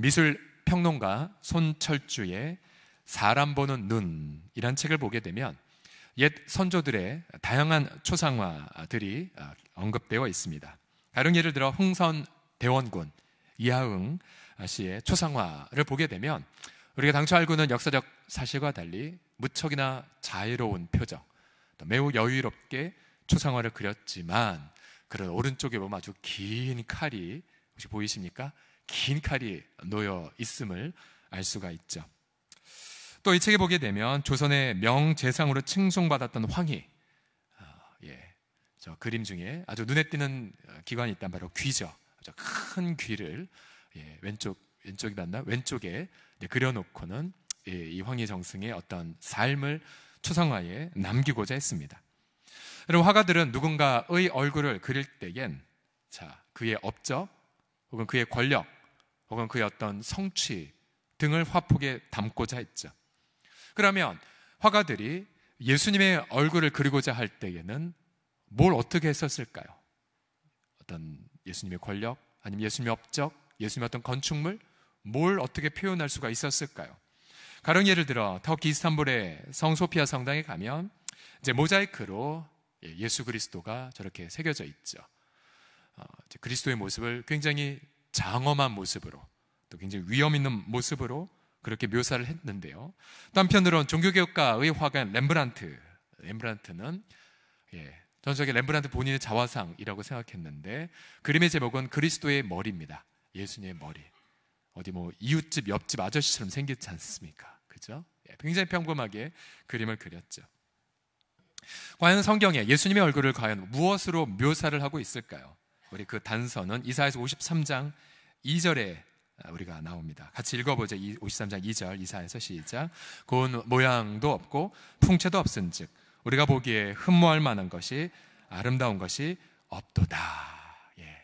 미술 평론가 손철주의 사람 보는 눈이란 책을 보게 되면 옛 선조들의 다양한 초상화들이 아, 언급되어 있습니다. 다른 예를 들어 흥선 대원군 이하응 아, 씨의 초상화를 보게 되면 우리가 당초 알고는 역사적 사실과 달리 무척이나 자유로운 표정, 매우 여유롭게 초상화를 그렸지만 그런 오른쪽에 보면 아주 긴 칼이 혹시 보이십니까? 긴 칼이 놓여 있음을 알 수가 있죠. 또 이 책에 보게 되면 조선의 명재상으로 칭송받았던 황희, 어, 아, 예, 저 그림 중에 아주 눈에 띄는 어, 기관이 있단 바로 귀죠. 큰 귀를 예, 왼쪽 왼쪽이 맞나 왼쪽에 네, 그려놓고는 예, 이 황희 정승의 어떤 삶을 초상화에 남기고자 했습니다. 그리고 화가들은 누군가의 얼굴을 그릴 때엔 자 그의 업적 혹은 그의 권력 혹은 그의 어떤 성취 등을 화폭에 담고자 했죠. 그러면 화가들이 예수님의 얼굴을 그리고자 할 때에는 뭘 어떻게 했었을까요? 어떤 예수님의 권력, 아니면 예수님의 업적, 예수님의 어떤 건축물, 뭘 어떻게 표현할 수가 있었을까요? 가령 예를 들어 터키 이스탄불의 성소피아 성당에 가면 이제 모자이크로 예, 예수 그리스도가 저렇게 새겨져 있죠. 어, 그리스도의 모습을 굉장히 장엄한 모습으로 또 굉장히 위험 있는 모습으로 그렇게 묘사를 했는데요. 또 한편으론 종교개혁가의 화가인 렘브란트, 렘브란트는 예, 전적에 렘브란트 본인의 자화상이라고 생각했는데 그림의 제목은 그리스도의 머리입니다. 예수님의 머리. 어디 뭐 이웃집 옆집 아저씨처럼 생겼지 않습니까? 그죠? 예, 굉장히 평범하게 그림을 그렸죠. 과연 성경에 예수님의 얼굴을 과연 무엇으로 묘사를 하고 있을까요? 우리 그 단서는 이사에서 53장 2절에 아, 우리가 나옵니다. 같이 읽어보죠. 53장 2절 이사에서 시작. 고운 모양도 없고 풍채도 없은즉 우리가 보기에 흠모할 만한 것이 아름다운 것이 없도다. 예.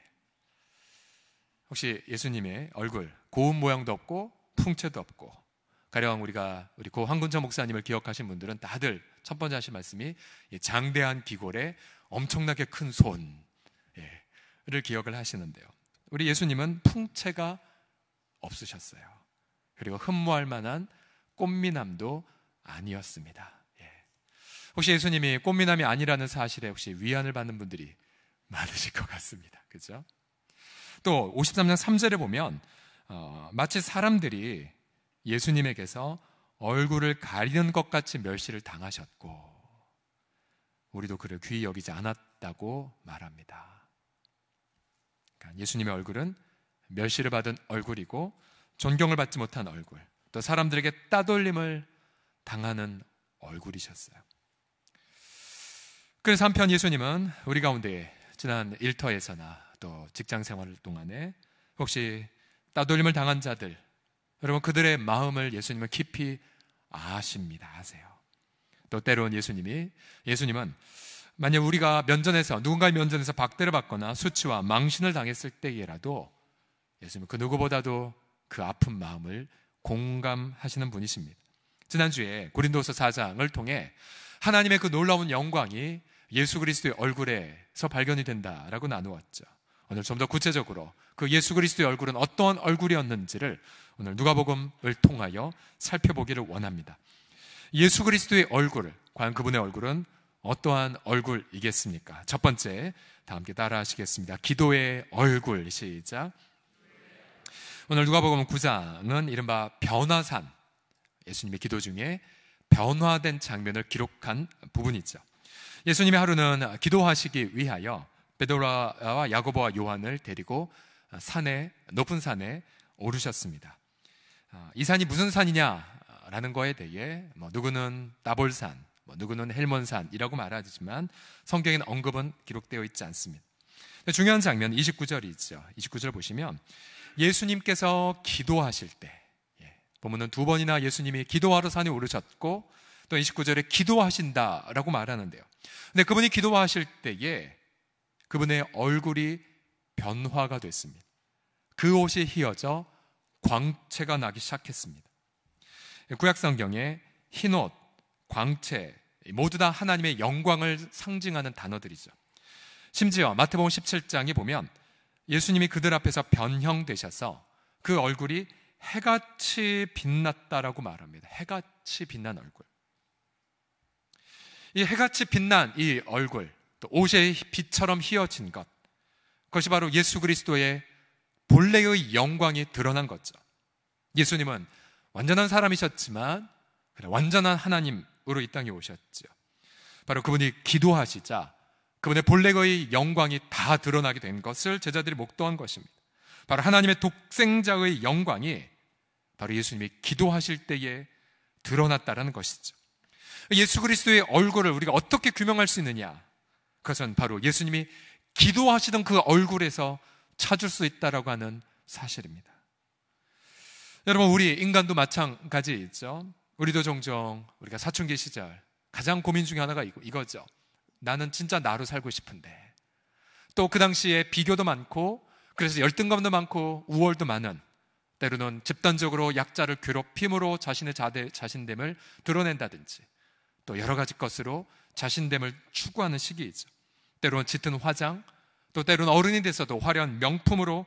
혹시 예수님의 얼굴 고운 모양도 없고 풍채도 없고 가령 우리가 우리 고 황근처 목사님을 기억하신 분들은 다들 첫 번째 하신 말씀이 장대한 기골에 엄청나게 큰 손. 를 기억을 하시는데요. 우리 예수님은 풍채가 없으셨어요. 그리고 흠모할 만한 꽃미남도 아니었습니다. 예. 혹시 예수님이 꽃미남이 아니라는 사실에 혹시 위안을 받는 분들이 많으실 것 같습니다. 그죠? 또 53장 3절에 보면 어, 마치 사람들이 예수님에게서 얼굴을 가리는 것 같이 멸시를 당하셨고 우리도 그를 귀히 여기지 않았다고 말합니다. 그러니까 예수님의 얼굴은 멸시를 받은 얼굴이고 존경을 받지 못한 얼굴, 또 사람들에게 따돌림을 당하는 얼굴이셨어요. 그래서 한편 예수님은 우리 가운데 지난 일터에서나 또 직장 생활 동안에 혹시 따돌림을 당한 자들, 여러분 그들의 마음을 예수님은 깊이 아십니다. 아세요. 또때로는 예수님이 예수님은 만약 우리가 면전에서 누군가의 면전에서 박대를 받거나 수치와 망신을 당했을 때에라도 예수님은 그 누구보다도 그 아픈 마음을 공감하시는 분이십니다. 지난주에 고린도서 4장을 통해 하나님의 그 놀라운 영광이 예수 그리스도의 얼굴에서 발견이 된다라고 나누었죠. 오늘 좀 더 구체적으로 그 예수 그리스도의 얼굴은 어떤 얼굴이었는지를 오늘 누가복음을 통하여 살펴보기를 원합니다. 예수 그리스도의 얼굴, 과연 그분의 얼굴은 어떠한 얼굴이겠습니까? 첫 번째, 다 함께 따라 하시겠습니다. 기도의 얼굴, 시작. 오늘 누가 보면 구장은 이른바 변화산, 예수님의 기도 중에 변화된 장면을 기록한 부분이 있죠. 예수님의 하루는 기도하시기 위하여 베드로와 야고보와 요한을 데리고 산에 높은 산에 오르셨습니다. 아, 이 산이 무슨 산이냐라는 거에 대해 뭐 누구는 나볼산 뭐 누구는 헬몬산이라고 말하지만 성경에는 언급은 기록되어 있지 않습니다. 중요한 장면 29절이 있죠. 29절 보시면 예수님께서 기도하실 때 예, 보면은 두 번이나 예수님이 기도하러 산에 오르셨고 또 29절에 기도하신다라고 말하는데요. 근데 그분이 기도하실 때에 그분의 얼굴이 변화가 됐습니다. 그 옷이 휘어져 광채가 나기 시작했습니다. 구약성경에 흰옷, 광채 모두 다 하나님의 영광을 상징하는 단어들이죠. 심지어 마태복음 17장에 보면 예수님이 그들 앞에서 변형되셔서 그 얼굴이 해같이 빛났다라고 말합니다. 해같이 빛난 얼굴. 이 해같이 빛난 이 얼굴, 또 옷의 빛처럼 휘어진 것. 그것이 바로 예수 그리스도의 본래의 영광이 드러난 거죠. 예수님은 완전한 사람이셨지만 완전한 하나님 으로 이 땅에 오셨죠. 바로 그분이 기도하시자 그분의 본래의 영광이 다 드러나게 된 것을 제자들이 목도한 것입니다. 바로 하나님의 독생자의 영광이 바로 예수님이 기도하실 때에 드러났다라는 것이죠. 예수 그리스도의 얼굴을 우리가 어떻게 규명할 수 있느냐? 그것은 바로 예수님이 기도하시던 그 얼굴에서 찾을 수 있다라고 하는 사실입니다. 여러분 우리 인간도 마찬가지죠. 우리도 종종 우리가 사춘기 시절 가장 고민 중에 하나가 이거, 이거죠. 나는 진짜 나로 살고 싶은데. 또 그 당시에 비교도 많고 그래서 열등감도 많고 우월도 많은 때로는 집단적으로 약자를 괴롭힘으로 자신의 자대, 자신됨을 드러낸다든지 또 여러 가지 것으로 자신됨을 추구하는 시기이죠. 때로는 짙은 화장, 또 때로는 어른이 돼서도 화려한 명품으로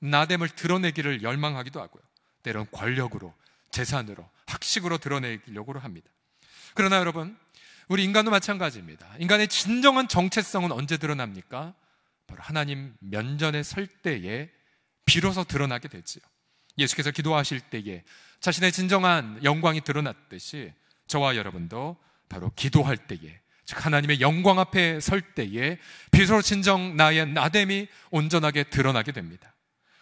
나됨을 드러내기를 열망하기도 하고요. 때로는 권력으로, 재산으로, 학식으로 드러내려고 합니다. 그러나 여러분, 우리 인간도 마찬가지입니다. 인간의 진정한 정체성은 언제 드러납니까? 바로 하나님 면전에 설 때에 비로소 드러나게 되지요. 예수께서 기도하실 때에 자신의 진정한 영광이 드러났듯이 저와 여러분도 바로 기도할 때에 즉 하나님의 영광 앞에 설 때에 비로소 진정 나의 나됨이 온전하게 드러나게 됩니다.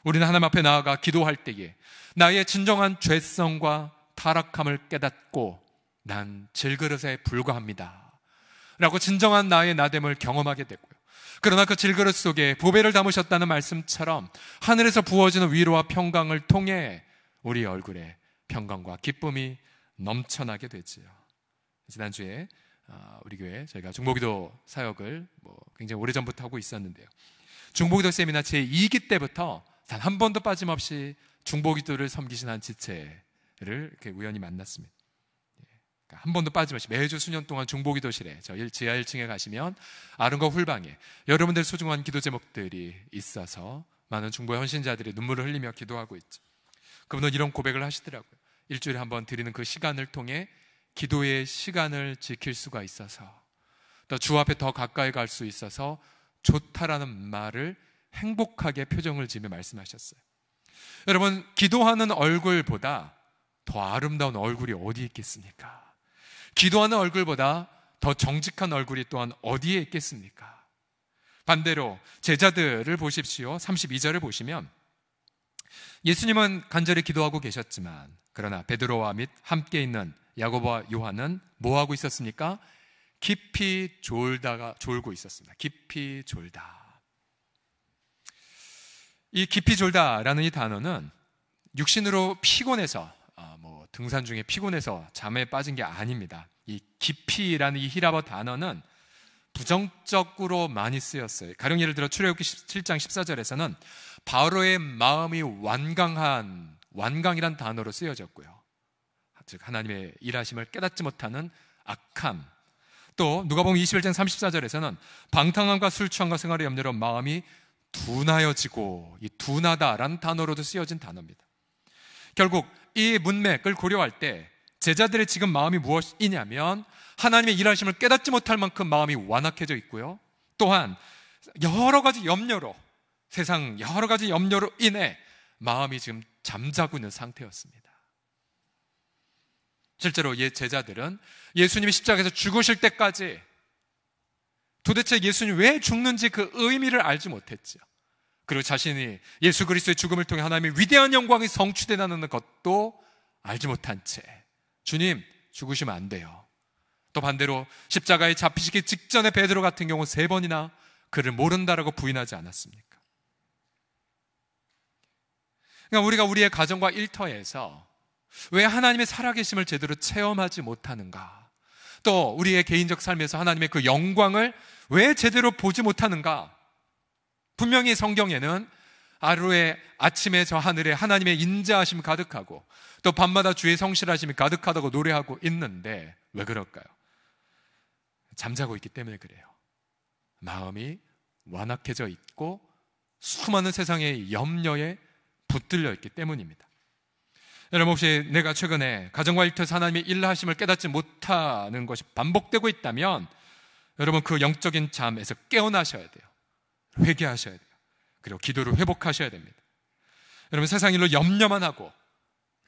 우리는 하나님 앞에 나아가 기도할 때에 나의 진정한 죄성과 타락함을 깨닫고 난 질그릇에 불과합니다. 라고 진정한 나의 나됨을 경험하게 되고요. 그러나 그 질그릇 속에 보배를 담으셨다는 말씀처럼 하늘에서 부어지는 위로와 평강을 통해 우리 얼굴에 평강과 기쁨이 넘쳐나게 되지요. 지난주에 아, 우리 교회 저희가 중보기도 사역을 뭐 굉장히 오래전부터 하고 있었는데요. 중보기도 세미나 제2기 때부터 단 한 번도 빠짐없이 중보기도를 섬기신 한 지체 이렇게 우연히 만났습니다. 예, 그러니까 한 번도 빠짐없이 매주 수년 동안 중보기도실에 저 지하 1층에 가시면 아름과 훌방에 여러분들 소중한 기도 제목들이 있어서 많은 중보 헌신자들이 눈물을 흘리며 기도하고 있죠. 그분은 이런 고백을 하시더라고요. 일주일에 한 번 드리는 그 시간을 통해 기도의 시간을 지킬 수가 있어서 또 주 앞에 더 가까이 갈 수 있어서 좋다라는 말을 행복하게 표정을 지며 말씀하셨어요. 여러분 기도하는 얼굴보다 더 아름다운 얼굴이 어디 있겠습니까? 기도하는 얼굴보다 더 정직한 얼굴이 또한 어디에 있겠습니까? 반대로 제자들을 보십시오. 32절을 보시면 예수님은 간절히 기도하고 계셨지만 그러나 베드로와 및 함께 있는 야고보와 요한은 뭐 하고 있었습니까? 깊이 졸다가 졸고 있었습니다. 깊이 졸다. 이 깊이 졸다라는 이 단어는 육신으로 피곤해서 등산 중에 피곤해서 잠에 빠진 게 아닙니다. 이 깊이라는 이 히라버 단어는 부정적으로 많이 쓰였어요. 가령 예를 들어 출애굽기 17장 14절에서는 바로의 마음이 완강한 완강이란 단어로 쓰여졌고요. 즉 하나님의 일하심을 깨닫지 못하는 악함. 또 누가복음 21장 34절에서는 방탕함과 술 취함과 생활의 염려로 마음이 둔하여지고 이 둔하다란 단어로도 쓰여진 단어입니다. 결국 이 문맥을 고려할 때 제자들의 지금 마음이 무엇이냐면 하나님의 일하심을 깨닫지 못할 만큼 마음이 완악해져 있고요. 또한 여러 가지 염려로 세상 여러 가지 염려로 인해 마음이 지금 잠자고 있는 상태였습니다. 실제로 예 제자들은 예수님이 십자가에서 죽으실 때까지 도대체 예수님 왜 죽는지 그 의미를 알지 못했죠. 그리고 자신이 예수 그리스도의 죽음을 통해 하나님의 위대한 영광이 성취되다는 것도 알지 못한 채 주님 죽으시면 안 돼요. 또 반대로 십자가에 잡히시기 직전에 베드로 같은 경우 세 번이나 그를 모른다라고 부인하지 않았습니까? 그러니까 우리가 우리의 가정과 일터에서 왜 하나님의 살아계심을 제대로 체험하지 못하는가? 또 우리의 개인적 삶에서 하나님의 그 영광을 왜 제대로 보지 못하는가? 분명히 성경에는 하루에 아침에 저 하늘에 하나님의 인자하심 가득하고 또 밤마다 주의 성실하심이 가득하다고 노래하고 있는데 왜 그럴까요? 잠자고 있기 때문에 그래요. 마음이 완악해져 있고 수많은 세상의 염려에 붙들려 있기 때문입니다. 여러분 혹시 내가 최근에 가정과 일터에서 하나님의 일하심을 깨닫지 못하는 것이 반복되고 있다면 여러분 그 영적인 잠에서 깨어나셔야 돼요. 회개하셔야 돼요. 그리고 기도를 회복하셔야 됩니다. 여러분 세상 일로 염려만 하고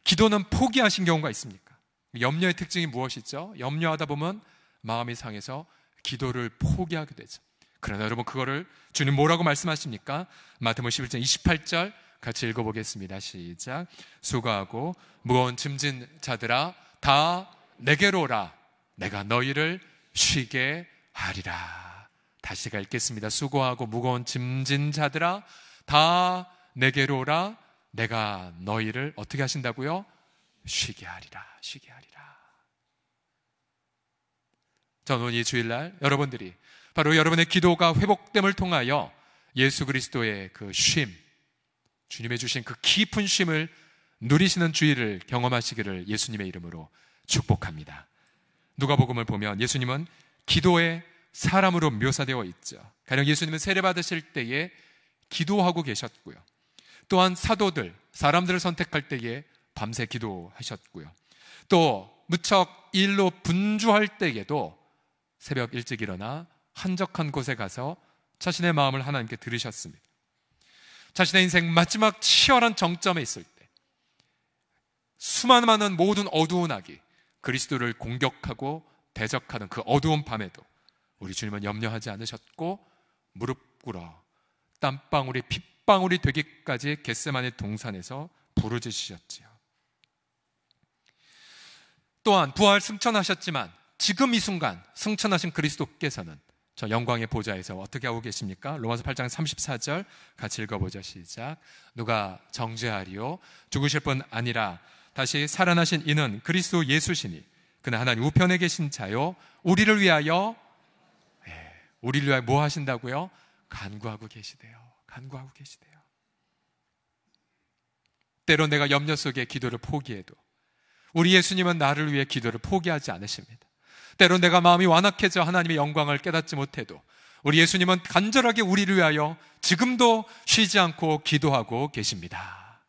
기도는 포기하신 경우가 있습니까? 염려의 특징이 무엇이죠? 염려하다 보면 마음이 상해서 기도를 포기하게 되죠. 그러나 여러분 그거를 주님 뭐라고 말씀하십니까? 마태복음 11장 28절 같이 읽어보겠습니다. 시작. 수고하고 무거운 짐진 자들아 다 내게로 오라. 내가 너희를 쉬게 하리라. 다시 제가 읽겠습니다. 수고하고 무거운 짐진 자들아 다 내게로 오라 내가 너희를 어떻게 하신다고요? 쉬게 하리라. 쉬게 하리라. 저는 이 주일날 여러분들이 바로 여러분의 기도가 회복됨을 통하여 예수 그리스도의 그 쉼, 주님의 주신 그 깊은 쉼을 누리시는 주의를 경험하시기를 예수님의 이름으로 축복합니다. 누가복음을 보면 예수님은 기도의 사람으로 묘사되어 있죠. 가령 예수님은 세례 받으실 때에 기도하고 계셨고요. 또한 사도들, 사람들을 선택할 때에 밤새 기도하셨고요. 또 무척 일로 분주할 때에도 새벽 일찍 일어나 한적한 곳에 가서 자신의 마음을 하나님께 들으셨습니다. 자신의 인생 마지막 치열한 정점에 있을 때 수많은 모든 어두운 악이 그리스도를 공격하고 대적하는 그 어두운 밤에도 우리 주님은 염려하지 않으셨고 무릎 꿇어 땀방울이 핏방울이 되기까지 겟세만의 동산에서 부르짖으셨지요. 또한 부활 승천하셨지만 지금 이 순간 승천하신 그리스도께서는 저 영광의 보좌에서 어떻게 하고 계십니까? 로마서 8장 34절 같이 읽어보자 시작 누가 정죄하리요 죽으실 뿐 아니라 다시 살아나신 이는 그리스도 예수시니 그는 하나님 우편에 계신 자요 우리를 위하여 우리를 위하뭐 하신다고요? 간구하고 계시대요. 간구하고 계시대요. 때로 내가 염려 속에 기도를 포기해도 우리 예수님은 나를 위해 기도를 포기하지 않으십니다. 때로 내가 마음이 완악해져 하나님의 영광을 깨닫지 못해도 우리 예수님은 간절하게 우리를 위하여 지금도 쉬지 않고 기도하고 계십니다.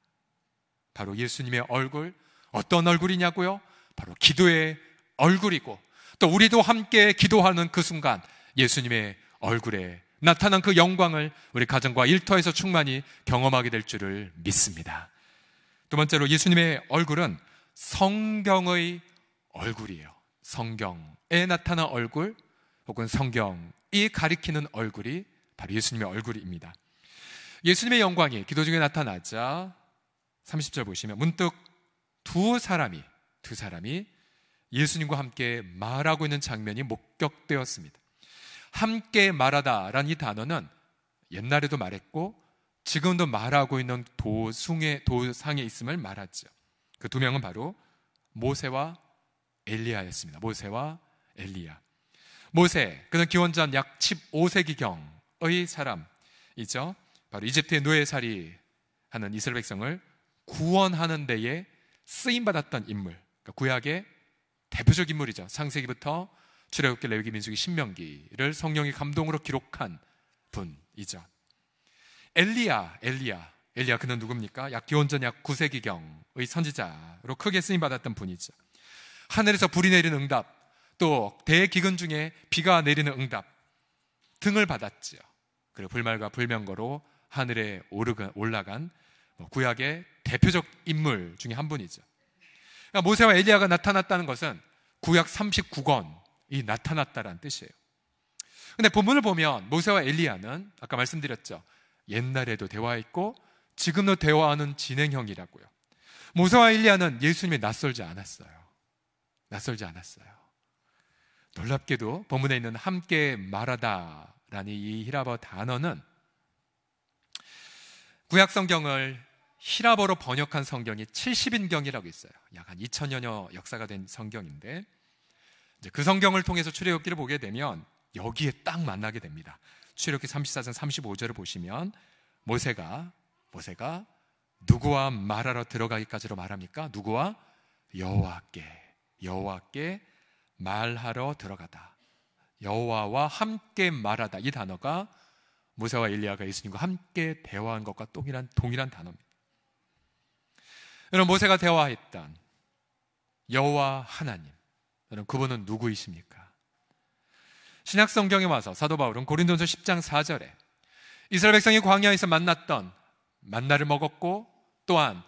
바로 예수님의 얼굴, 어떤 얼굴이냐고요? 바로 기도의 얼굴이고 또 우리도 함께 기도하는 그 순간 예수님의 얼굴에 나타난 그 영광을 우리 가정과 일터에서 충만히 경험하게 될 줄을 믿습니다. 두 번째로 예수님의 얼굴은 성경의 얼굴이에요. 성경에 나타난 얼굴 혹은 성경이 가리키는 얼굴이 바로 예수님의 얼굴입니다. 예수님의 영광이 기도 중에 나타나자 30절 보시면 문득 두 사람이 두 사람이 예수님과 함께 말하고 있는 장면이 목격되었습니다. 함께 말하다라는 이 단어는 옛날에도 말했고 지금도 말하고 있는 도숭의 도상에 있음을 말하죠. 그 두 명은 바로 모세와 엘리야였습니다. 모세와 엘리야. 모세 그는 기원전 약 15세기 경의 사람이죠. 바로 이집트의 노예살이 하는 이스라엘 백성을 구원하는 데에 쓰임 받았던 인물. 그러니까 구약의 대표적 인물이죠. 상세기부터 출애굽기 레위기 민수기 신명기를 성령의 감동으로 기록한 분이죠. 엘리야, 엘리야. 엘리야 그는 누굽니까? 약 기원전 약 9세기경의 선지자로 크게 쓰임 받았던 분이죠. 하늘에서 불이 내리는 응답, 또 대기근 중에 비가 내리는 응답 등을 받았지요. 그리고 불말과 불명거로 하늘에 오르간, 올라간 뭐 구약의 대표적 인물 중에 한 분이죠. 그러니까 모세와 엘리야가 나타났다는 것은 구약 39권 이 나타났다라는 뜻이에요. 근데 본문을 보면 모세와 엘리야는 아까 말씀드렸죠. 옛날에도 대화했고 지금도 대화하는 진행형이라고요. 모세와 엘리야는 예수님이 낯설지 않았어요. 낯설지 않았어요. 놀랍게도 본문에 있는 함께 말하다라는 이 히라버 단어는 구약 성경을 히라버로 번역한 성경이 70인경이라고 있어요. 약 한 2000년여 역사가 된 성경인데 그 성경을 통해서 출애굽기를 보게 되면 여기에 딱 만나게 됩니다. 출애굽기 34장 35절을 보시면 모세가 모세가 누구와 말하러 들어가기까지로 말합니까? 누구와 여호와께 여호와께 말하러 들어가다. 여호와와 함께 말하다 이 단어가 모세와 엘리야가 예수님과 함께 대화한 것과 동일한 동일한 단어입니다. 여러분 모세가 대화했던 여호와 하나님 여러 그분은 누구이십니까? 신약 성경에 와서 사도 바울은 고린도전서 10장 4절에 이스라엘 백성이 광야에서 만났던 만나를 먹었고 또한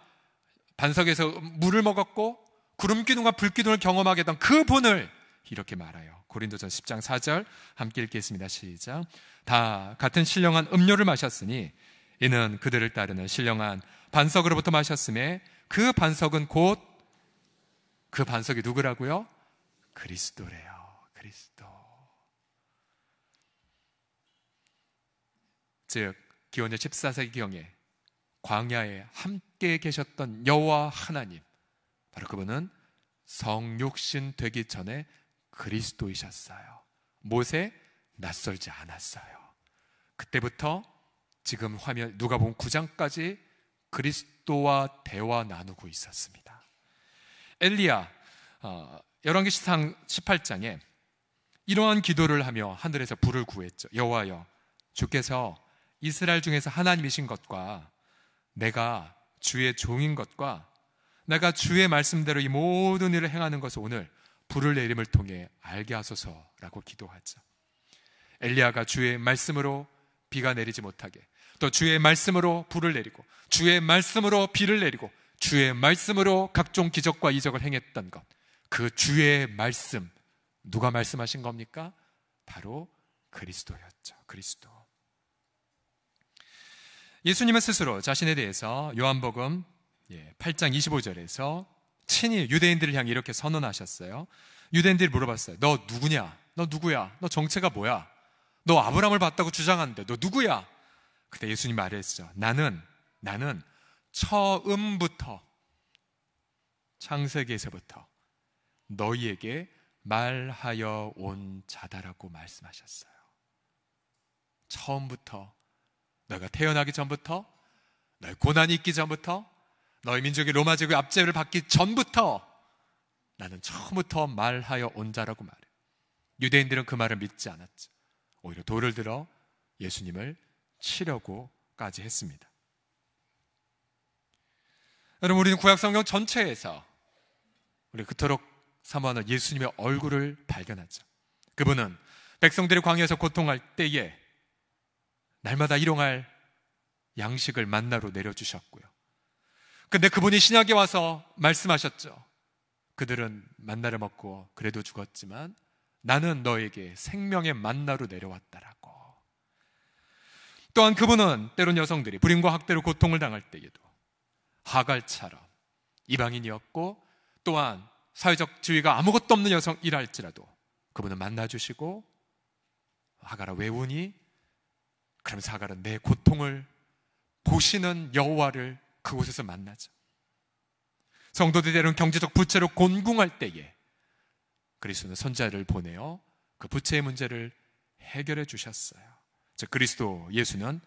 반석에서 물을 먹었고 구름 기둥과 불 기둥을 경험하게 했던 그분을 이렇게 말아요 고린도전 10장 4절 함께 읽겠습니다. 시작. 다 같은 신령한 음료를 마셨으니 이는 그들을 따르는 신령한 반석으로부터 마셨음에 그 반석은 곧 그 반석이 누구라고요? 그리스도래요. 그리스도. 즉 기원전 14세기경에 광야에 함께 계셨던 여호와 하나님 바로 그분은 성육신 되기 전에 그리스도이셨어요. 모세 낯설지 않았어요. 그때부터 지금 화면 누가 본구장까지 그리스도와 대화 나누고 있었습니다. 엘리야 어, 열왕기시상 18장에 이러한 기도를 하며 하늘에서 불을 구했죠. 여호와여, 주께서 이스라엘 중에서 하나님이신 것과 내가 주의 종인 것과 내가 주의 말씀대로 이 모든 일을 행하는 것을 오늘 불을 내림을 통해 알게 하소서라고 기도하죠. 엘리야가 주의 말씀으로 비가 내리지 못하게 또 주의 말씀으로 불을 내리고 주의 말씀으로 비를 내리고 주의 말씀으로 각종 기적과 이적을 행했던 것그 주의 말씀, 누가 말씀하신 겁니까? 바로 그리스도였죠. 그리스도. 예수님은 스스로 자신에 대해서 요한복음 8장 예, 25절에서 친히 유대인들을 향해 이렇게 선언하셨어요. 유대인들이 물어봤어요. 너 누구냐? 너 누구야? 너 정체가 뭐야? 너 아브라함을 봤다고 주장하는데 너 누구야? 그때 예수님 말했죠. 나는 나는 처음부터 창세기에서부터 너희에게 말하여 온 자다라고 말씀하셨어요. 처음부터 너희가 태어나기 전부터 너희 고난이 있기 전부터 너희 민족이 로마 제국의 압제를 받기 전부터 나는 처음부터 말하여 온 자라고 말해요. 유대인들은 그 말을 믿지 않았죠. 오히려 돌을 들어 예수님을 치려고까지 했습니다. 여러분 우리는 구약 성경 전체에서 우리 그토록 사모하는 예수님의 얼굴을 발견하죠. 그분은 백성들이 광야에서 고통할 때에 날마다 일용할 양식을 만나러 내려주셨고요. 근데 그분이 신약에 와서 말씀하셨죠. 그들은 만나를 먹고 그래도 죽었지만 나는 너에게 생명의 만나로 내려왔다라고. 또한 그분은 때론 여성들이 불임과 학대로 고통을 당할 때에도 하갈처럼 이방인이었고 또한 사회적 지위가 아무것도 없는 여성이라 할지라도 그분을 만나주시고 하가라 왜 우니? 그러면서 하가라 내 고통을 보시는 여호와를 그곳에서 만나죠. 성도들은 경제적 부채로 곤궁할 때에 그리스도는 선자를 보내어 그 부채의 문제를 해결해 주셨어요. 즉 그리스도 예수는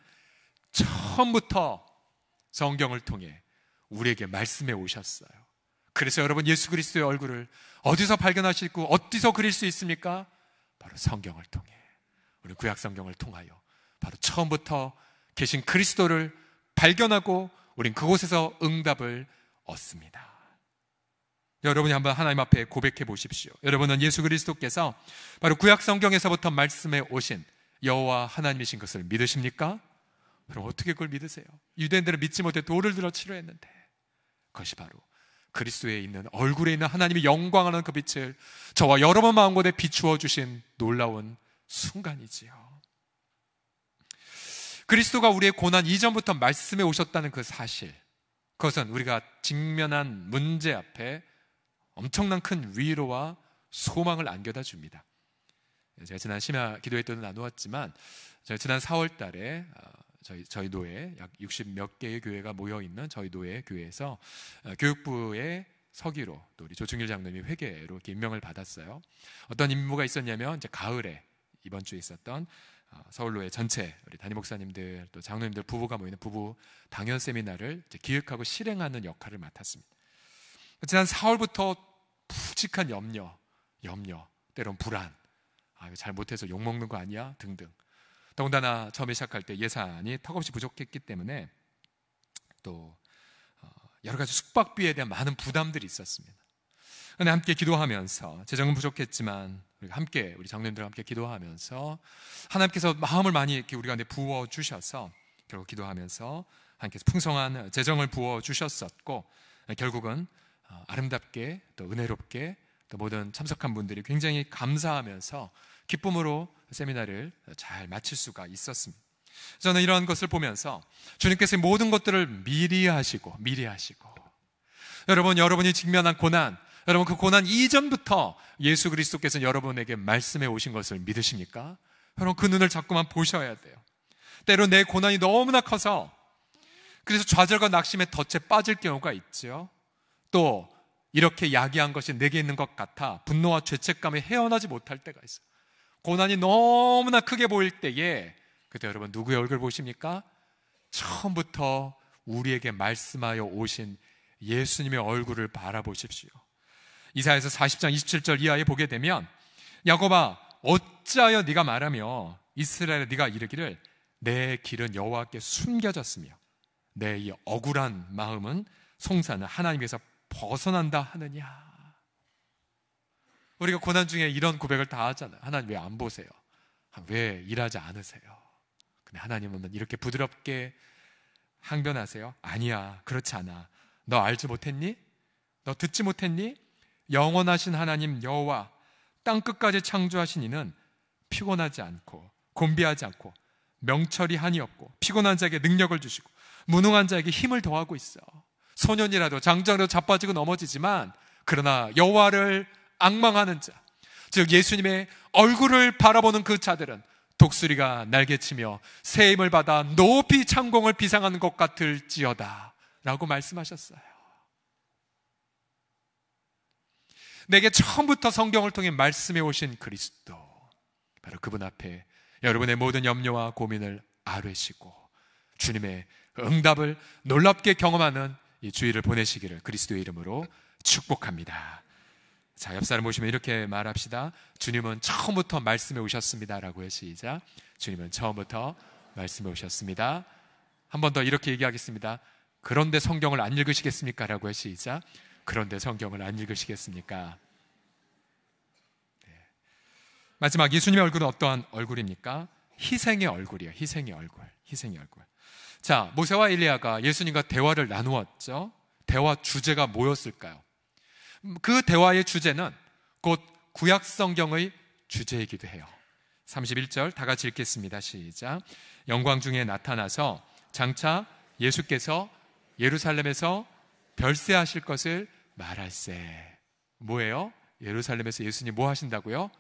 처음부터 성경을 통해 우리에게 말씀해 오셨어요. 그래서 여러분 예수 그리스도의 얼굴을 어디서 발견하시고 어디서 그릴 수 있습니까? 바로 성경을 통해 우리 구약 성경을 통하여 바로 처음부터 계신 그리스도를 발견하고 우린 그곳에서 응답을 얻습니다. 여러분이 한번 하나님 앞에 고백해 보십시오. 여러분은 예수 그리스도께서 바로 구약 성경에서부터 말씀해 오신 여호와 하나님이신 것을 믿으십니까? 그럼 어떻게 그걸 믿으세요? 유대인들은 믿지 못해 돌을 들어 치료했는데 그것이 바로 그리스도에 있는 얼굴에 있는 하나님의 영광하는 그 빛을 저와 여러분 마음곳에 비추어 주신 놀라운 순간이지요. 그리스도가 우리의 고난 이전부터 말씀해 오셨다는 그 사실. 그것은 우리가 직면한 문제 앞에 엄청난 큰 위로와 소망을 안겨다 줍니다. 제가 지난 심야 기도회 때도 나누었지만 제가 지난 4월 달에 어, 저희 저희 도에 약60몇 개의 교회가 모여 있는 저희 도의 교회에서 어, 교육부의 서기로 또 우리 조중일 장로님이 회계로 이렇게 임명을 받았어요. 어떤 임무가 있었냐면 이제 가을에 이번 주에 있었던 어, 서울로의 전체 우리 담임 목사님들 또 장로님들 부부가 모이는 부부 당연 세미나를 기획하고 실행하는 역할을 맡았습니다. 지난 4월부터 푸직한 염려, 염려, 때론 불안, 아, 잘 못해서 욕 먹는 거 아니야 등등 더군다나 처음에 시작할 때 예산이 턱없이 부족했기 때문에 또 어, 여러 가지 숙박비에 대한 많은 부담들이 있었습니다. 그런데 함께 기도하면서 재정은 부족했지만 우리 함께 우리 장로님들과 함께 기도하면서 하나님께서 마음을 많이 이렇게 우리 가운데 부어 주셔서 결국 기도하면서 하나님께서 풍성한 재정을 부어 주셨었고 결국은 어, 아름답게 또 은혜롭게 또 모든 참석한 분들이 굉장히 감사하면서 기쁨으로 세미나를 잘 마칠 수가 있었습니다. 저는 이러한 것을 보면서 주님께서 모든 것들을 미리 하시고 미리 하시고 여러분 여러분이 직면한 고난 여러분 그 고난 이전부터 예수 그리스도께서 여러분에게 말씀해 오신 것을 믿으십니까? 여러분 그 눈을 자꾸만 보셔야 돼요. 때로 내 고난이 너무나 커서 그래서 좌절과 낙심에 덫에 빠질 경우가 있죠또 이렇게 야기한 것이 내게 있는 것 같아 분노와 죄책감에 헤어나지 못할 때가 있어요. 고난이 너무나 크게 보일 때에 그때 여러분 누구의 얼굴 보십니까? 처음부터 우리에게 말씀하여 오신 예수님의 얼굴을 바라보십시오. 이사에서 40장 27절 이하에 보게 되면 야곱아 어찌하여 네가 말하며 이스라엘에 네가 이르기를 내 길은 여호와께 숨겨졌으며 내 이 억울한 마음은 송사는 하나님께서 벗어난다 하느냐 우리가 고난 중에 이런 고백을 다 하잖아요. 하나님 왜 안 보세요? 아, 왜 일하지 않으세요? 근데 하나님은 이렇게 부드럽게 항변하세요. 아니야, 그렇지 않아. 너 알지 못했니? 너 듣지 못했니? 영원하신 하나님 여호와 땅 끝까지 창조하신 이는 피곤하지 않고 곤비하지 않고 명철이 한이 없고 피곤한 자에게 능력을 주시고 무능한 자에게 힘을 더하고 있어. 소년이라도 장자으로 자빠지고 넘어지지만 그러나 여호와를 악망하는 자, 즉 예수님의 얼굴을 바라보는 그 자들은 독수리가 날개치며 새 힘을 받아 높이 창공을 비상하는 것 같을지어다 라고 말씀하셨어요. 내게 처음부터 성경을 통해 말씀해 오신 그리스도 바로 그분 앞에 여러분의 모든 염려와 고민을 아뢰시고 주님의 응답을 놀랍게 경험하는 이 주일을 보내시기를 그리스도의 이름으로 축복합니다. 자, 옆 사람 보시면 이렇게 말합시다. 주님은 처음부터 말씀에 오셨습니다라고요. 시자 주님은 처음부터 말씀에 오셨습니다. 한 번 더 이렇게 얘기하겠습니다. 그런데 성경을 안 읽으시겠습니까라고요. 시자 그런데 성경을 안 읽으시겠습니까? 네. 마지막 예수님의 얼굴은 어떠한 얼굴입니까? 희생의 얼굴이에요. 희생의 얼굴. 희생의 얼굴. 자, 모세와 일리아가 예수님과 대화를 나누었죠. 대화 주제가 뭐였을까요? 음, 그 대화의 주제는 곧 구약 성경의 주제이기도 해요. 31절 다 같이 읽겠습니다. 시작. 영광 중에 나타나서 장차 예수께서 예루살렘에서 별세하실 것을 말할세. 뭐예요? 예루살렘에서 예수님 뭐 하신다고요?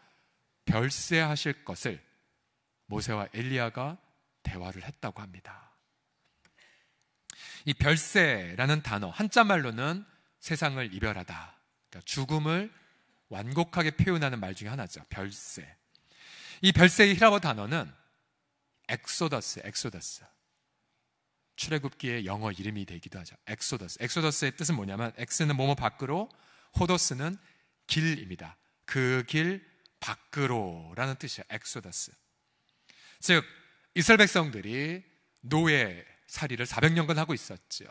별세하실 것을 모세와 엘리야가 대화를 했다고 합니다. 이 별세라는 단어 한자말로는 세상을 이별하다, 겁니다. 그러니까 죽음을 완곡하게 표현하는 말 중에 하나죠. 별세. 이 별세의 히라버 단어는 엑소더스, 엑소더스. 출애굽기의 영어 이름이 되기도 하죠. 엑소더스. 엑소더스의 뜻은 뭐냐면 엑스는 뭐뭐 밖으로, 호더스는 길입니다. 그 길 밖으로라는 뜻이에요. 엑소더스. 즉 이스라엘 백성들이 노예 살이를 400년간 하고 있었죠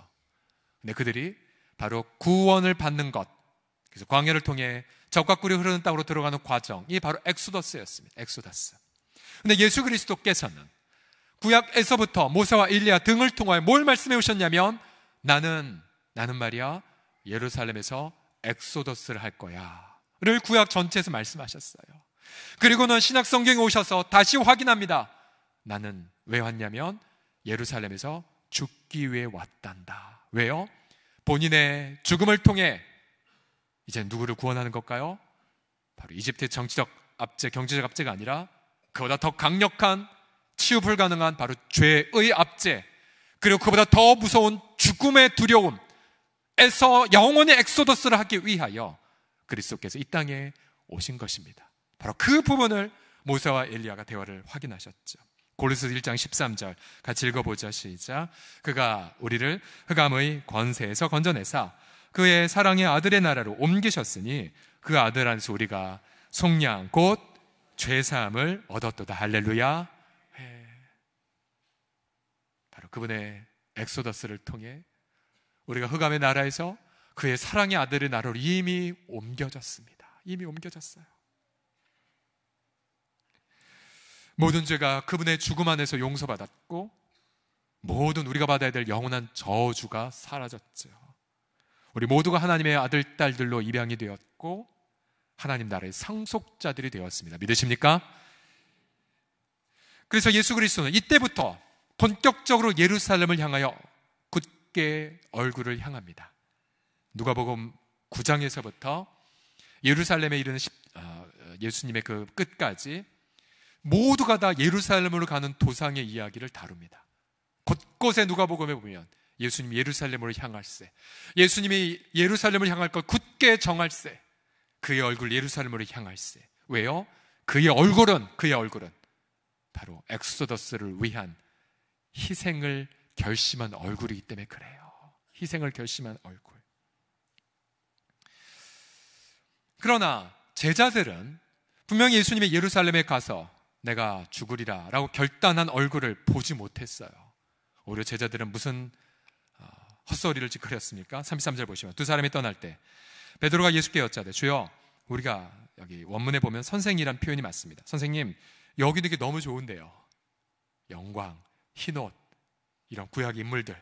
근데 그들이 바로 구원을 받는 것 그래서 광야를 통해 적과 꿀이 흐르는 땅으로 들어가는 과정이 바로 엑소더스였습니다. 엑소더스. 근데 예수 그리스도께서는 구약에서부터 모세와 일리아 등을 통하여 뭘 말씀해 오셨냐면 나는 나는 말이야 예루살렘에서 엑소더스를 할 거야를 구약 전체에서 말씀하셨어요. 그리고는 신약 성경에 오셔서 다시 확인합니다. 나는 왜 왔냐면 예루살렘에서 죽기 위해 왔단다. 왜요? 본인의 죽음을 통해 이제 누구를 구원하는 걸까요? 바로 이집트의 정치적 압제, 경제적 압제가 아니라 그보다 더 강력한 치유 불가능한 바로 죄의 압제 그리고 그보다 더 무서운 죽음의 두려움 에서 영원히 엑소더스를 하기 위하여 그리스도께서 이 땅에 오신 것입니다. 바로 그 부분을 모세와 엘리야가 대화를 확인하셨죠. 고린스 1장 13절 같이 읽어보자 시작. 그가 우리를 흑암의 권세에서 건져내사 그의 사랑의 아들의 나라로 옮기셨으니 그 아들 안수 우리가 속량 곧 죄사함을 얻었도다 할렐루야 예. 바로 그분의 엑소더스를 통해 우리가 흑암의 나라에서 그의 사랑의 아들의 나라로 이미 옮겨졌습니다 이미 옮겨졌어요 모든 죄가 그분의 죽음 안에서 용서받았고 모든 우리가 받아야 될 영원한 저주가 사라졌죠 우리 모두가 하나님의 아들, 딸들로 입양이 되었고 하나님 나라의 상속자들이 되었습니다. 믿으십니까? 그래서 예수 그리스도는 이때부터 본격적으로 예루살렘을 향하여 굳게 얼굴을 향합니다. 누가복음 9장에서부터 예루살렘에 이르는 어, 예수님의 그 끝까지 모두가 다 예루살렘으로 가는 도상의 이야기를 다룹니다. 곳곳에 누가복음에 보면 예수님 예루살렘으로 향할세. 예수님이 예루살렘을 향할 것 굳게 정할세. 그의 얼굴 예루살렘으로 향할세. 왜요? 그의 얼굴은 그의 얼굴은 바로 엑소더스를 위한 희생을 결심한 얼굴이기 때문에 그래요. 희생을 결심한 얼굴. 그러나 제자들은 분명 히 예수님이 예루살렘에 가서 내가 죽으리라 라고 결단한 얼굴을 보지 못했어요. 오히려 제자들은 무슨 헛소리를 짓거렸습니까? 33절 보시면 두 사람이 떠날 때 베드로가 예수께 여짜되 주여 우리가 여기 원문에 보면 선생이란 표현이 맞습니다. 선생님 여기도 이게 너무 좋은데요. 영광, 흰옷 이런 구약 인물들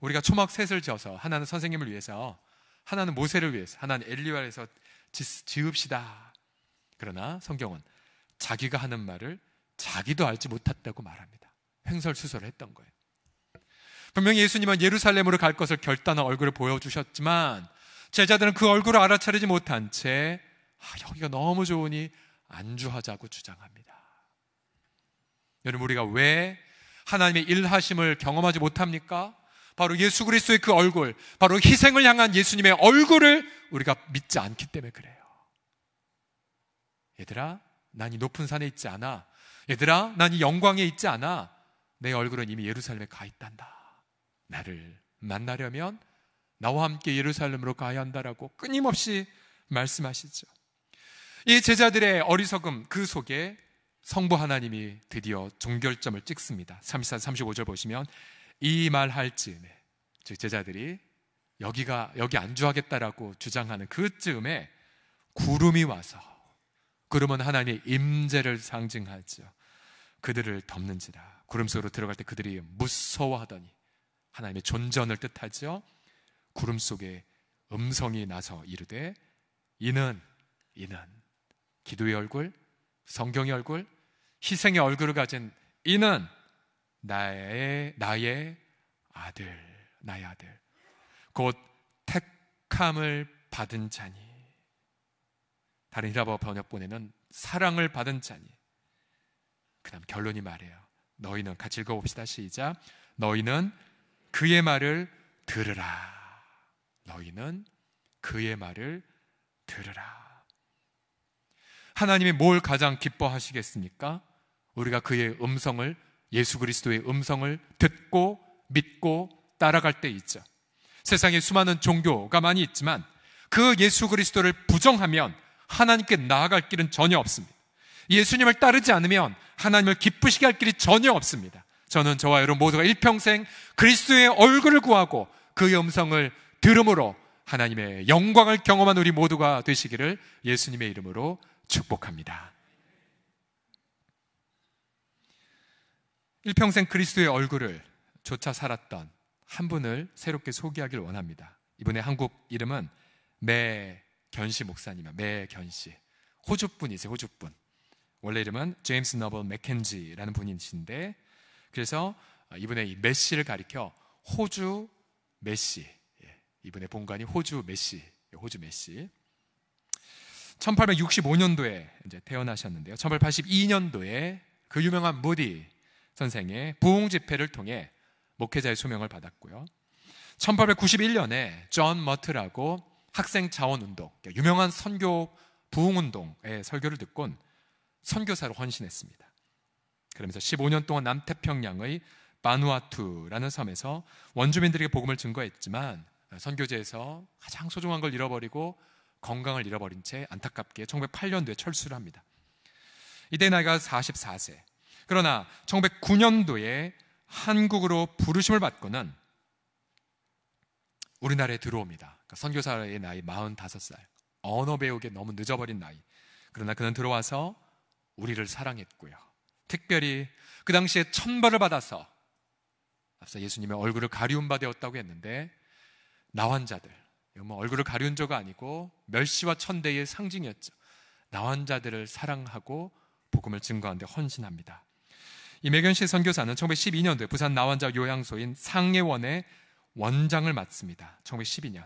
우리가 초막 셋을 지어서 하나는 선생님을 위해서 하나는 모세를 위해서 하나는 엘리와에서 지읍시다. 그러나 성경은 자기가 하는 말을 자기도 알지 못했다고 말합니다. 횡설수설을 했던 거예요. 분명히 예수님은 예루살렘으로 갈 것을 결단한 얼굴을 보여주셨지만 제자들은 그 얼굴을 알아차리지 못한 채 아, 여기가 너무 좋으니 안주하자고 주장합니다. 여러분 우리가 왜 하나님의 일하심을 경험하지 못합니까? 바로 예수 그리스도의 그 얼굴, 바로 희생을 향한 예수님의 얼굴을 우리가 믿지 않기 때문에 그래요. 얘들아, 난 이 높은 산에 있지 않아. 얘들아, 난 이 영광에 있지 않아. 내 얼굴은 이미 예루살렘에 가 있단다. 나를 만나려면 나와 함께 예루살렘으로 가야 한다라고 끊임없이 말씀하시죠. 이 제자들의 어리석음 그 속에 성부 하나님이 드디어 종결점을 찍습니다. 34, 35절 보시면 이말할 즈음에 즉 제자들이 여기가 여기 안주하겠다라고 주장하는 그 즈음에 구름이 와서 구름은 하나님의 임재를 상징하죠. 그들을 덮는지라 구름 속으로 들어갈 때 그들이 무서워하더니 하나님의 존전을 뜻하죠. 구름 속에 음성이 나서 이르되 이는 이는 기도의 얼굴, 성경의 얼굴, 희생의 얼굴을 가진 이는 나의 나의 아들, 나의 아들. 곧 택함을 받은 자니. 다른 히라버 번역본에는 사랑을 받은 자니. 그다음 결론이 말해요. 너희는 같이 읽어봅시다. 시작. 너희는 그의 말을 들으라. 너희는 그의 말을 들으라. 하나님이 뭘 가장 기뻐하시겠습니까? 우리가 그의 음성을 예수 그리스도의 음성을 듣고 믿고 따라갈 때 있죠. 세상에 수많은 종교가 많이 있지만 그 예수 그리스도를 부정하면 하나님께 나아갈 길은 전혀 없습니다. 예수님을 따르지 않으면 하나님을 기쁘시게 할 길이 전혀 없습니다. 저는 저와 여러분 모두가 일평생 그리스도의 얼굴을 구하고 그 음성을 들음으로 하나님의 영광을 경험한 우리 모두가 되시기를 예수님의 이름으로 축복합니다. 일평생 그리스도의 얼굴을 조차 살았던 한 분을 새롭게 소개하길 원합니다. 이분의 한국 이름은 매견시 목사님이에요. 매견시. 호주분이세요, 호주분. 원래 이름은 제임스 너블 맥켄지라는 분이신데 그래서 아, 이분의 이 메시를 가리켜 호주 메시. 예, 이분의 본관이 호주 메시. 예, 호주 메시. 1865년도에 이제 태어나셨는데요. 1882년도에 그 유명한 무디 선생의 부흥 집회를 통해 목회자의 소명을 받았고요. 1891년에 존 머트라고 학생 자원 운동, 그러니까 유명한 선교 부흥 운동의 설교를 듣곤 선교사로 헌신했습니다. 그러면서 15년 동안 남태평양의 바누아투라는 섬에서 원주민들에게 복음을 증거했지만 어, 선교지에서 가장 소중한 걸 잃어버리고 건강을 잃어버린 채 안타깝게 1908년도에 철수를 합니다. 이때 나이가 44세. 그러나 1909년도에 한국으로 부르심을 받고는 우리나라에 들어옵니다. 그러니까 선교사의 나이 45살. 언어 배우기에 너무 늦어버린 나이. 그러나 그는 들어와서 우리를 사랑했고요. 특별히 그 당시에 천벌을 받아서 앞서 예수님의 얼굴을 가리운 바 되었다고 했는데 나환자들 뭐 얼굴을 가리운 자가 아니고 멸시와 천대의 상징이었죠. 나환자들을 사랑하고 복음을 증거하는데 헌신합니다. 이매견 씨 선교사는 1912년도에 부산 나환자 요양소인 상예원의 원장을 맡습니다. 1912년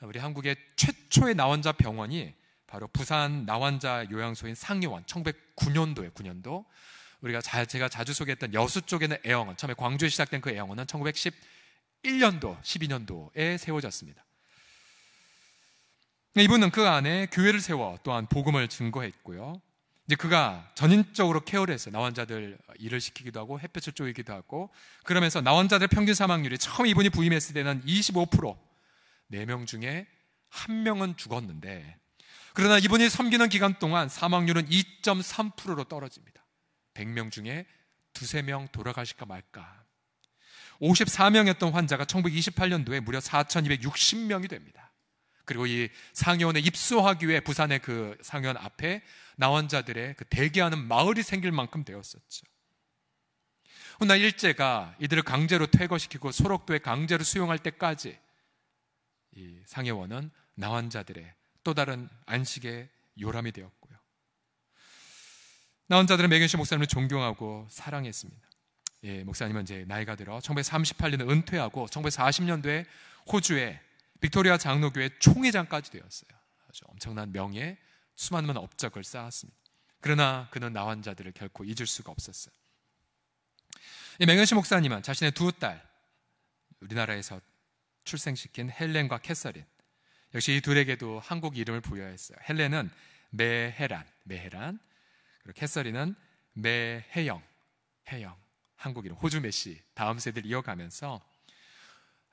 우리 한국의 최초의 나환자 병원이 바로 부산 나환자 요양소인 상예원 1909년도에 9년도 우리가 잘 제가 자주 소개했던 여수 쪽에는 애영원 처음에 광주에 시작된 그 애영원은 1911년도 12년도에 세워졌습니다. 이분은 그 안에 교회를 세워 또한 복음을 증거했고요. 이제 그가 전인적으로 케어를 했어요. 나환자들 일을 시키기도 하고 햇볕을 쪼이기도 하고 그러면서 나환자들 평균 사망률이 처음 이분이 부임했을 때는 25% 4명 중에 1명은 죽었는데 그러나 이분이 섬기는 기간 동안 사망률은 2.3%로 떨어집니다. 100명 중에 두세 명 돌아가실까 말까. 54명이었던 환자가 1928년도에 무려 4,260명이 됩니다. 그리고 이상여원에 입소하기 위해 부산의 그상여원 앞에 나환자들의 그 대기하는 마을이 생길 만큼 되었었죠. 훗날 일제가 이들을 강제로 퇴거시키고 소록도에 강제로 수용할 때까지 이상여원은 나환자들의 또 다른 안식의 요람이 되었고 나온 자들은 매견시 목사님을 존경하고 사랑했습니다. 예, 목사님은 이제 나이가 들어 1938년에 은퇴하고 1940년도에 호주에 빅토리아 장로교회 총회장까지 되었어요. 아주 엄청난 명예, 수많은 업적을 쌓았습니다. 그러나 그는 나온 자들을 결코 잊을 수가 없었어요. 이 맹현시 목사님은 자신의 두 딸, 우리나라에서 출생시킨 헬렌과 캐서린, 역시 이 둘에게도 한국 이름을 부여했어요. 헬렌은 메헤란, 메헤란, 그리고 캐서리는 매해영, 해영, 한국 이름 호주 메시 다음 세대를 이어가면서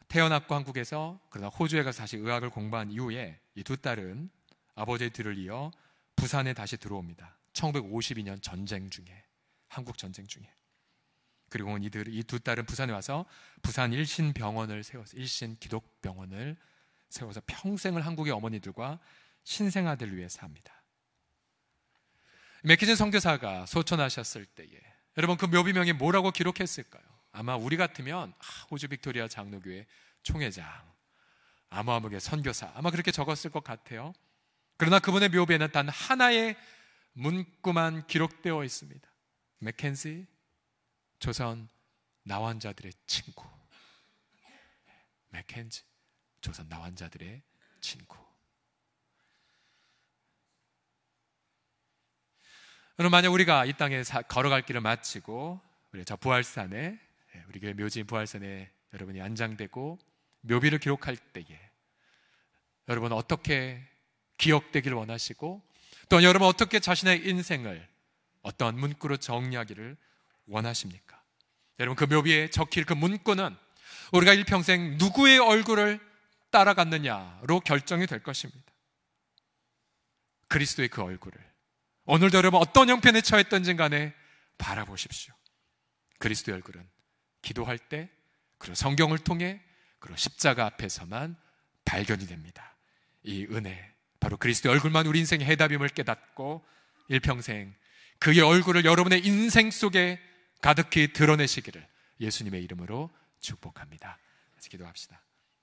태어났고 한국에서 그러다 호주에 가서 다시 의학을 공부한 이후에 이 두 딸은 아버지의 뒤를 이어 부산에 다시 들어옵니다. 1952년 전쟁 중에 한국 전쟁 중에 그리고 이들 이 두 딸은 부산에 와서 부산 일신 병원을 세워서 일신 기독 병원을 세워서 평생을 한국의 어머니들과 신생아들 위해 삽니다. 맥키진 선교사가 소천하셨을 때에 여러분 그 묘비명이 뭐라고 기록했을까요? 아마 우리 같으면 아, 호주 빅토리아 장로교회 총회장 아호암흑의 선교사 아마 그렇게 적었을 것 같아요. 그러나 그분의 묘비에는 단 하나의 문구만 기록되어 있습니다. 맥켄지 조선 나환자들의 친구. 맥켄지 조선 나환자들의 친구. 여러분 만약 우리가 이 땅에 걸어갈 길을 마치고 우리 저 부활산에 예, 우리 교회 묘지인 부활산에 여러분이 안장되고 묘비를 기록할 때에 여러분 어떻게 기억되기를 원하시고 또 여러분 어떻게 자신의 인생을 어떤 문구로 정리하기를 원하십니까? 여러분 그 묘비에 적힐 그 문구는 우리가 일평생 누구의 얼굴을 따라갔느냐로 결정이 될 것입니다. 그리스도의 그 얼굴을 오늘도 여러분 어떤 형편에 처했던지 간에 바라보십시오. 그리스도의 얼굴은 기도할 때, 그리고 성경을 통해, 그리고 십자가 앞에서만 발견이 됩니다. 이 은혜, 바로 그리스도의 얼굴만 우리 인생의 해답임을 깨닫고 일평생 그의 얼굴을 여러분의 인생 속에 가득히 드러내시기를 예수님의 이름으로 축복합니다. 같이 기도합시다.